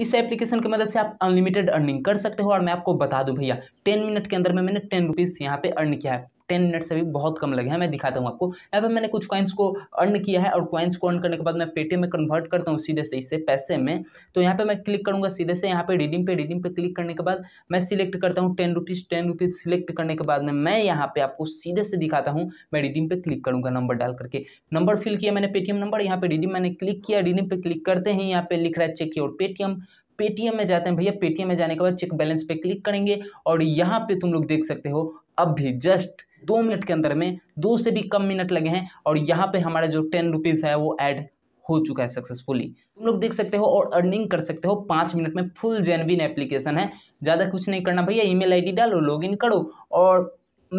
इस एप्लीकेशन की मदद से आप अनलिमिटेड अर्निंग कर सकते हो और मैं आपको बता दूं भैया टेन मिनट के अंदर में मैंने टेन रुपीज़ यहाँ पे अर्न किया है टेन मिनट से भी बहुत कम लगे हैं मैं दिखाता हूँ आपको यहाँ पर मैंने कुछ कॉइन्स को अर्न किया है और कॉइन्स को अर्न करने के बाद मैं पेटीएम में कन्वर्ट करता हूँ सीधे से इससे पैसे में तो यहाँ पर मैं क्लिक करूँगा सीधे से यहाँ पर रिडीम पे रिडीम पे क्लिक करने के बाद मैं सिलेक्ट करता हूँ ten rupees ten rupees select करने के बाद में मैं यहाँ पर आपको सीधे से दिखाता हूँ मैं रिडीम पर क्लिक करूँगा नंबर डाल करके नंबर फिल किया मैंने पेटीएम नंबर यहाँ पर रिडीम मैंने क्लिक किया रिडीम पर क्लिक करते ही यहाँ पर लिख रहा है चेक योर पेटीएम पेटीएम में जाते हैं भैया पेटीएम में जाने के बाद चेक बैलेंस पे क्लिक करेंगे और यहाँ पे तुम लोग देख सकते हो अब भी जस्ट दो मिनट के अंदर में दो से भी कम मिनट लगे हैं और यहाँ पे हमारा जो टेन रुपीज़ है वो ऐड हो चुका है सक्सेसफुली तुम लोग देख सकते हो और अर्निंग कर सकते हो पाँच मिनट में फुल जेनविन एप्लीकेशन है ज़्यादा कुछ नहीं करना भैया ई मेल डालो लॉग करो और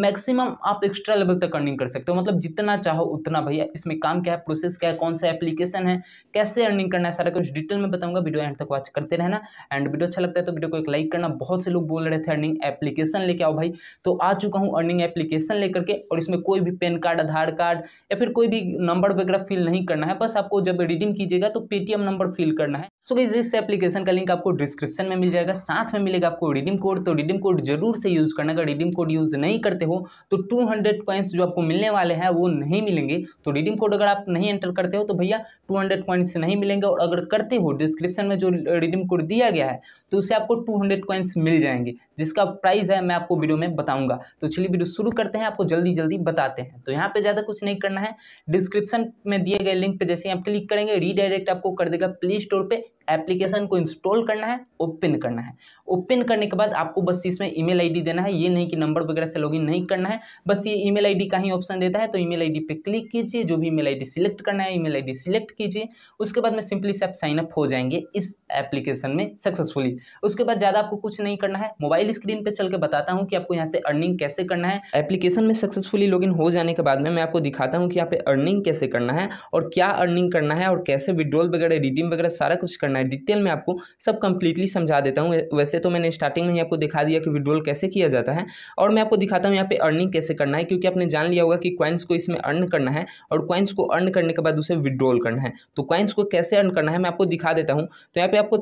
मैक्सिमम आप एक्स्ट्रा लेवल तक अर्निंग कर सकते हो मतलब जितना चाहो उतना भैया इसमें काम क्या है प्रोसेस क्या है कौन सा एप्लीकेशन है कैसे अर्निंग करना है सारा कुछ डिटेल में बताऊंगा वीडियो एंड तक वॉच करते रहना एंड वीडियो अच्छा लगता है तो वीडियो को एक लाइक करना बहुत से लोग बोल रहे थे अर्निंग एप्लीकेशन लेके आओ भाई तो आ चुका हूँ अर्निंग एप्लीकेशन लेकर के और इसमें कोई भी पेन कार्ड आधार कार्ड या फिर कोई भी नंबर वगैरह फिल नहीं करना है बस आपको जब रिडीम कीजिएगा तो पेटीएम नंबर फिल करना है सो so, इस एप्लीकेशन का लिंक आपको डिस्क्रिप्शन में मिल जाएगा साथ में मिलेगा आपको रिडीम कोड तो रिडीम कोड जरूर से यूज़ करना अगर रिडीम कोड यूज़ नहीं करते करते हो तो टू हंड्रेड कॉइन्स जो आपको मिलने वाले हैं वो नहीं मिलेंगे तो रिडीम कोड अगर आप नहीं एंटर करते हो तो भैया टू हंड्रेड कॉइन्स नहीं मिलेंगे और अगर करते हो डिस्क्रिप्शन में जो रिडीम कोड दिया गया है तो उसे आपको टू हंड्रेड कॉइन्स मिल जाएंगे जिसका प्राइस है मैं आपको वीडियो में बताऊँगा तो चलिए वीडियो शुरू करते हैं आपको जल्दी जल्दी बताते हैं तो यहाँ पर ज़्यादा कुछ नहीं करना है डिस्क्रिप्शन में दिए गए लिंक पर जैसे आप क्लिक करेंगे रीडायरेक्ट आपको कर देगा प्ले स्टोर पर एप्लीकेशन को इंस्टॉल करना है ओपन करना है ओपन करने के बाद आपको बस इसमें ईमेल आईडी देना है ये नहीं कि नंबर वगैरह से लॉगिन नहीं करना है बस ये ईमेल आईडी का ही ऑप्शन देता है तो ईमेल आईडी पे क्लिक कीजिए जो भी ईमेल आईडी सिलेक्ट करना है ईमेल आईडी सिलेक्ट कीजिए उसके बाद में सिंपली से आप साइनअप हो जाएंगे इस एप्लीकेशन में सक्सेसफुली उसके बाद ज़्यादा आपको कुछ नहीं करना है मोबाइल स्क्रीन पर चल के बताता हूँ कि आपको यहाँ से अर्निंग कैसे करना है एप्लीकेशन में सक्सेसफुली लॉग हो जाने के बाद में मैं आपको दिखाता हूँ कि यहाँ पे अर्निंग कैसे करना है और क्या अर्निंग करना है और कैसे विड्रॉल वगैरह रिडीम वगैरह सारा कुछ करना है डिटेल में आपको सब कंप्लीटली समझा देता हूँ वैसे तो मैंने स्टार्टिंग में ही आपको दिखा दिया कि विड्रॉल कैसे किया जाता है और मैं आपको दिखाता हूँ यहाँ पे अर्निंग कैसे करना है क्योंकि आपने जान लिया होगा कि क्वाइंस को इसमें अर्न करना है और क्वाइंस को अर्न करने के बाद उसे विड्रॉल करना है तो क्वाइंस को कैसे अर्न करना है मैं आपको दिखा देता हूँ तो यहाँ पे आपको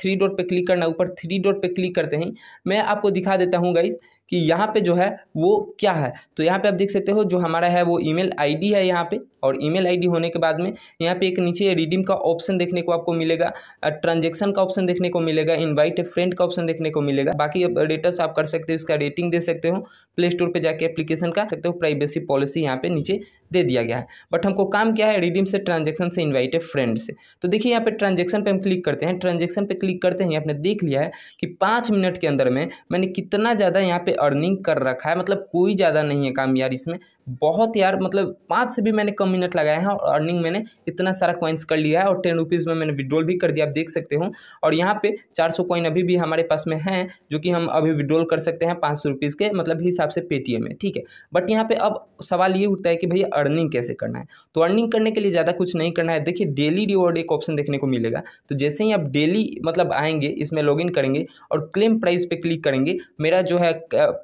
थ्री डॉट पे क्लिक करना है ऊपर थ्री डॉट पे क्लिक करते हैं मैं आपको दिखा देता हूँ गाइज़ कि यहाँ पे जो है वो क्या है तो यहाँ पे आप देख सकते हो जो हमारा है वो ईमेल आईडी है यहाँ पे और ईमेल आईडी होने के बाद में यहाँ पे एक नीचे रिडीम का ऑप्शन देखने को आपको मिलेगा ट्रांजेक्शन का ऑप्शन देखने को मिलेगा इनवाइट फ्रेंड का ऑप्शन देखने को मिलेगा बाकी अब रेटर्स आप कर सकते हो इसका रेटिंग दे सकते हो प्ले स्टोर पर जाके एप्लीकेशन का सकते हो प्राइवेसी पॉलिसी यहाँ पे नीचे दे दिया गया है बट हमको काम क्या है रिडीम से ट्रांजेक्शन से इन्वाइट फ्रेंड से तो देखिए यहाँ पे ट्रांजेक्शन पर हम क्लिक करते हैं ट्रांजेक्शन पर क्लिक करते हैं आपने देख लिया है कि पाँच मिनट के अंदर में मैंने कितना ज़्यादा यहाँ पे अर्निंग कर रखा है मतलब कोई ज़्यादा नहीं है काम यार इसमें बहुत यार मतलब पाँच से भी मैंने कम मिनट लगाए हैं और अर्निंग मैंने इतना सारा कॉइन्स कर लिया है और टेन रुपीज़ में मैंने विड्रॉल भी कर दिया आप देख सकते हो और यहाँ पे चार सौ कॉइन अभी भी हमारे पास में हैं जो कि हम अभी विड्रॉल कर सकते हैं पाँच सौ रुपीज़ के मतलब हिसाब से पेटीएम में ठीक है बट यहाँ पर अब सवाल ये उठता है कि भैया अर्निंग कैसे करना है तो अर्निंग करने के लिए ज़्यादा कुछ नहीं करना है देखिए डेली रिवॉर्ड एक ऑप्शन देखने को मिलेगा तो जैसे ही आप डेली मतलब आएंगे इसमें इन करेंगे और क्लेम प्राइस पर क्लिक करेंगे मेरा जो है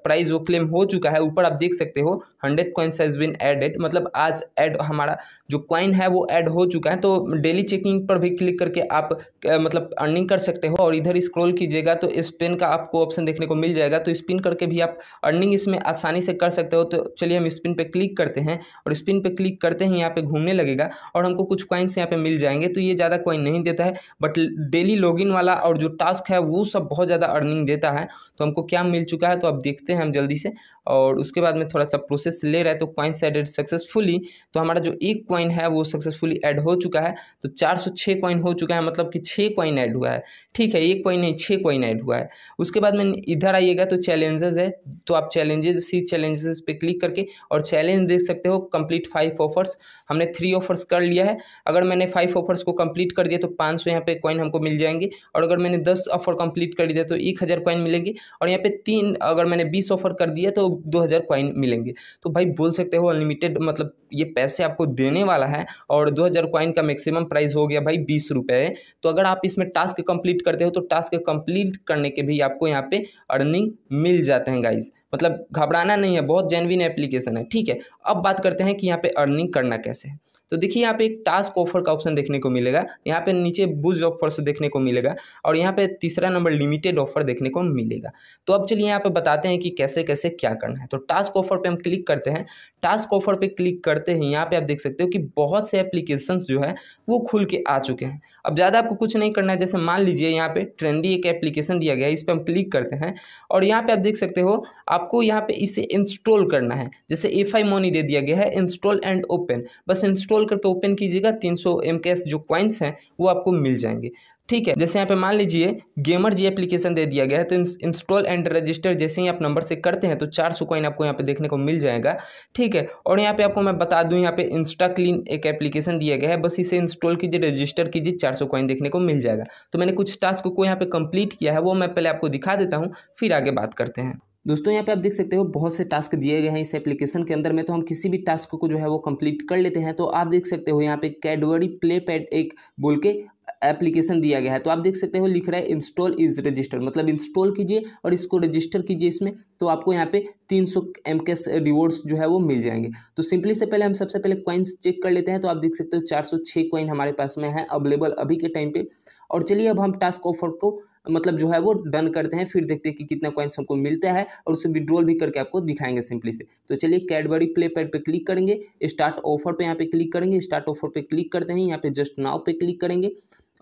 प्राइस वो क्लेम हो चुका है ऊपर आप देख सकते हो hundred coins has been added मतलब आज एड हमारा जो कॉइन है वो एड हो चुका है तो डेली चेकिंग पर भी क्लिक करके आप मतलब अर्निंग कर सकते हो और इधर स्क्रोल कीजिएगा तो इस का आपको ऑप्शन देखने को मिल जाएगा तो स्पिन करके भी आप अर्निंग इसमें आसानी से कर सकते हो तो चलिए हम स्पिन पर क्लिक करते हैं और स्पिन पर क्लिक करते ही यहाँ पर घूमने लगेगा और हमको कुछ कॉइन्स यहाँ पर मिल जाएंगे तो ये ज़्यादा कॉइन नहीं देता है बट डेली लॉग वाला और जो टास्क है वो सब बहुत ज़्यादा अर्निंग देता है तो हमको क्या मिल चुका है तो आप देखते हैं हम जल्दी से और उसके बाद में थोड़ा सा प्रोसेस ले रहा है तो कॉइन एडेड सक्सेसफुली तो हमारा जो एक कॉइन है वो सक्सेसफुली ऐड हो चुका है तो चार सौ छः कॉइन हो चुका है मतलब कि छः कॉइन ऐड हुआ है ठीक है एक कॉइन नहीं छः कॉइन ऐड हुआ है उसके बाद में इधर आइएगा तो चैलेंजेस है तो आप चैलेंजेस ही चैलेंजेस पे क्लिक करके और चैलेंज देख सकते हो कंप्लीट फाइव ऑफर्स हमने थ्री ऑफर्स कर लिया है अगर मैंने फाइव ऑफर्स को कंप्लीट कर दिया तो पाँच सौ यहाँ पे कॉइन हमको मिल जाएंगे और अगर मैंने दस ऑफर कंप्लीट कर दिया तो एक हज़ार कॉइन मिलेंगे और यहाँ पर तीन अगर मैंने बीस ऑफर कर दिया तो दो हज़ार कॉइन मिलेंगे तो भाई बोल सकते हो अनलिमिटेड मतलब ये पैसे आपको देने वाला है और दो हज़ार कॉइन का मैक्सिमम प्राइस हो गया भाई बीस रुपये तो अगर आप इसमें टास्क कंप्लीट करते हो तो टास्क कंप्लीट करने के भी आपको यहाँ पे अर्निंग मिल जाते हैं गाइज मतलब घबराना नहीं है बहुत जेनविन एप्लीकेशन है ठीक है अब बात करते हैं कि यहाँ पर अर्निंग करना कैसे है तो देखिए यहाँ पे एक टास्क ऑफर का ऑप्शन देखने को मिलेगा यहाँ पे नीचे बुज से देखने को मिलेगा और यहाँ पे तीसरा नंबर लिमिटेड ऑफर देखने को मिलेगा तो अब चलिए यहाँ पे बताते हैं कि कैसे कैसे क्या करना है तो टास्क ऑफर पे हम क्लिक करते हैं टास्क ऑफर पे क्लिक करते हैं यहाँ पे आप देख सकते हो कि बहुत से एप्लीकेशन जो है वो खुल के आ चुके हैं अब ज़्यादा आपको कुछ नहीं करना है जैसे मान लीजिए यहाँ पे ट्रेंडी एक एप्लीकेशन दिया गया है इस पर हम क्लिक करते हैं और यहाँ पे आप देख सकते हो आपको यहाँ पे इसे इंस्टॉल करना है जैसे एफ आई मोनी दे दिया गया है इंस्टॉल एंड ओपन बस इंस्टॉल सोल्व करके ओपन कीजिएगा तीन सौ जो कॉइन्स हैं वो आपको मिल जाएंगे ठीक है जैसे यहाँ पे मान लीजिए गेमर जी एप्लीकेशन दे दिया गया है तो इंस्टॉल एंड रजिस्टर जैसे ही आप नंबर से करते हैं तो चार सौ कॉइन आपको यहाँ पे देखने को मिल जाएगा ठीक है और यहाँ पे आपको मैं बता दूँ यहाँ पे इंस्टा क्लीन एक एप्लीकेशन दिया गया है बस इसे इंस्टॉल कीजिए रजिस्टर कीजिए चार सौ कॉइन देखने को मिल जाएगा तो मैंने कुछ टास्क को यहाँ पे कंप्लीट किया है वो मैं पहले आपको दिखा देता हूँ फिर आगे बात करते हैं दोस्तों यहाँ पे आप देख सकते हो बहुत से टास्क दिए गए हैं इस एप्लीकेशन के अंदर में तो हम किसी भी टास्क को जो है वो कंप्लीट कर लेते हैं तो आप देख सकते हो यहाँ पे कैडबरी प्ले पैड एक बोल के एप्लीकेशन दिया गया है तो आप देख सकते हो लिख रहा है इंस्टॉल इज रजिस्टर मतलब इंस्टॉल कीजिए और इसको रजिस्टर कीजिए इसमें तो आपको यहाँ पे 300 सौ एम के रिवॉर्ड्स जो है वो मिल जाएंगे तो सिंपली से पहले हम सबसे पहले कॉइन्स चेक कर लेते हैं तो आप देख सकते हो 406 कॉइन हमारे पास में है अवेलेबल अभी के टाइम पे और चलिए अब हम टास्क ऑफर को मतलब जो है वो डन करते हैं फिर देखते हैं कि कितना कॉइन्स हमको मिलता है और उसे विड्रॉल भी करके आपको दिखाएंगे सिंपली से तो चलिए कैडबरी प्ले पैड पर क्लिक करेंगे स्टार्ट ऑफर पर यहाँ पे क्लिक करेंगे स्टार्ट ऑफर पर क्लिक करते हैं यहाँ पे जस्ट नाव पे क्लिक करेंगे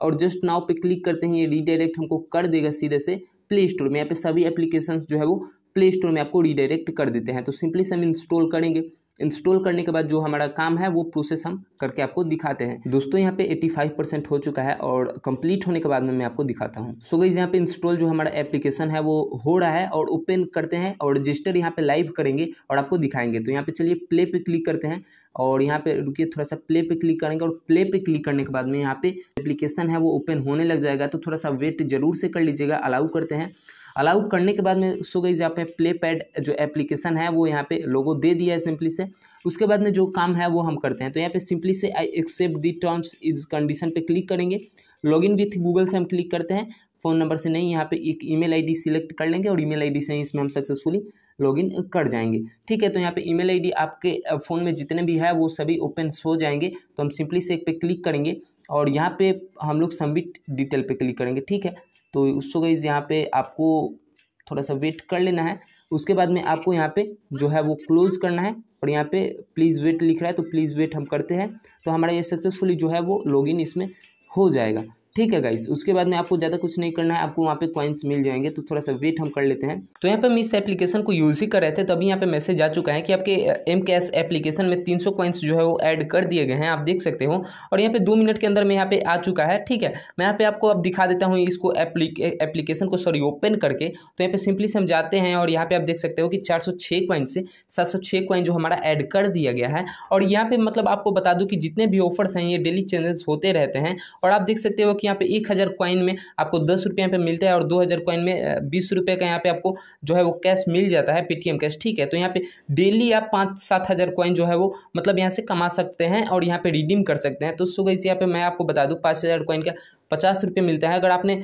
और जस्ट नाव पे क्लिक करते हैं ये रीडायरेक्ट हमको कर देगा सीधे से प्ले स्टोर में यहाँ पे सभी एप्लीकेशन जो है वो प्ले स्टोर में आपको रीडायरेक्ट कर देते हैं तो सिंपली से हम इंस्टॉल करेंगे इंस्टॉल करने के बाद जो हमारा काम है वो प्रोसेस हम करके आपको दिखाते हैं दोस्तों यहाँ पे 85 परसेंट हो चुका है और कंप्लीट होने के बाद में मैं आपको दिखाता हूँ सो गई यहाँ पे इंस्टॉल जो हमारा एप्लीकेशन है वो हो रहा है और ओपन करते हैं और रजिस्टर यहाँ पे लाइव करेंगे और आपको दिखाएंगे तो यहाँ पे चलिए प्ले पे क्लिक करते हैं और यहाँ पे रुकिए थोड़ा सा प्ले पे क्लिक करेंगे और प्ले पे क्लिक करने के बाद में यहाँ पे एप्लीकेशन है वो ओपन होने लग जाएगा तो थोड़ा सा वेट जरूर से कर लीजिएगा अलाउ करते हैं अलाउ करने के बाद में सो गई यहाँ पे प्ले पैड जो एप्लीकेशन है वो यहाँ पे लोगो दे दिया है सिंपली से उसके बाद में जो काम है वो हम करते हैं तो यहाँ पे सिंपली से I accept the terms is condition पे क्लिक करेंगे लॉगिन विथ गूगल से हम क्लिक करते हैं फ़ोन नंबर से नहीं यहाँ पे एक ईमेल आईडी सिलेक्ट कर लेंगे और ईमेल आईडी से ही इसमें हम सक्सेसफुली लॉगिन कर जाएंगे ठीक है तो यहाँ पे ईमेल आईडी आपके फ़ोन में जितने भी है वो सभी ओपन हो जाएंगे तो हम सिंपली से एक पे क्लिक करेंगे और यहाँ पे हम लोग सबमिट डिटेल पे क्लिक करेंगे ठीक है तो उसको गई यहाँ पे आपको थोड़ा सा वेट कर लेना है उसके बाद में आपको यहाँ पे जो है वो क्लोज़ करना है और यहाँ पे प्लीज़ वेट लिख रहा है तो प्लीज़ वेट हम करते हैं तो हमारा ये सक्सेसफुली जो है वो लॉगिन इसमें हो जाएगा ठीक है गाइस उसके बाद में आपको ज़्यादा कुछ नहीं करना है आपको वहाँ पे कॉइन्स मिल जाएंगे तो थोड़ा सा वेट हम कर लेते हैं तो यहाँ पे हम इस एप्लीकेशन को यूज़ ही कर रहे थे तभी यहाँ पे मैसेज आ चुका है कि आपके एम कैश एप्लीकेशन में 300 सौ कॉइन्स जो है वो ऐड कर दिए गए हैं आप देख सकते हो और यहाँ पे दो मिनट के अंदर में यहाँ पे आ चुका है ठीक है मैं यहाँ पे आपको अब दिखा देता हूँ इसको एप्लीकेशन को सॉरी ओपन करके तो यहाँ पे सिंपली से हम जाते हैं और यहाँ पे आप देख सकते हो कि चार सौ कॉइन से सात सौ कॉइन जो हमारा ऐड कर दिया गया है और यहाँ पे मतलब आपको बता दूँ कि जितने भी ऑफर्स हैं ये डेली चेंजेस होते रहते हैं और आप देख सकते हो कि कि यहाँ पे एक हज़ार कॉइन में आपको दस रुपये यहाँ पे मिलता है और दो हज़ार कॉइन में बीस रुपये का यहाँ पे आपको जो है वो कैश मिल जाता है पेटीएम कैश ठीक है तो यहाँ पे डेली आप पाँच सात हज़ार कॉइन जो है वो मतलब यहाँ से कमा सकते हैं और यहाँ पे रिडीम कर सकते हैं तो सुबह गई यहाँ पर मैं आपको बता दूँ पाँच हज़ार कॉइन का पचास रुपये मिलता है अगर आपने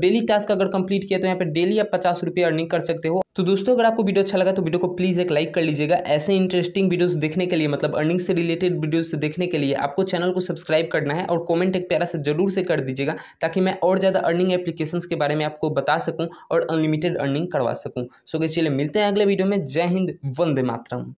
डेली टास्क अगर कंप्लीट किया तो यहाँ पे डेली आप पचास रुपये अर्निंग कर सकते हो तो दोस्तों अगर आपको वीडियो अच्छा लगा तो वीडियो को प्लीज़ एक लाइक कर लीजिएगा ऐसे इंटरेस्टिंग वीडियोस देखने के लिए मतलब अर्निंग से रिलेटेड वीडियोस देखने के लिए आपको चैनल को सब्सक्राइब करना है और कॉमेंट एक प्यारा से जरूर से कर दीजिएगा ताकि मैं और ज़्यादा अर्निंग एप्लीकेशंस के बारे में आपको बता सकूँ और अनलिमिटेड अर्निंग करवा सकूँ सो चलिए मिलते हैं अगले वीडियो में जय हिंद वंदे मातरम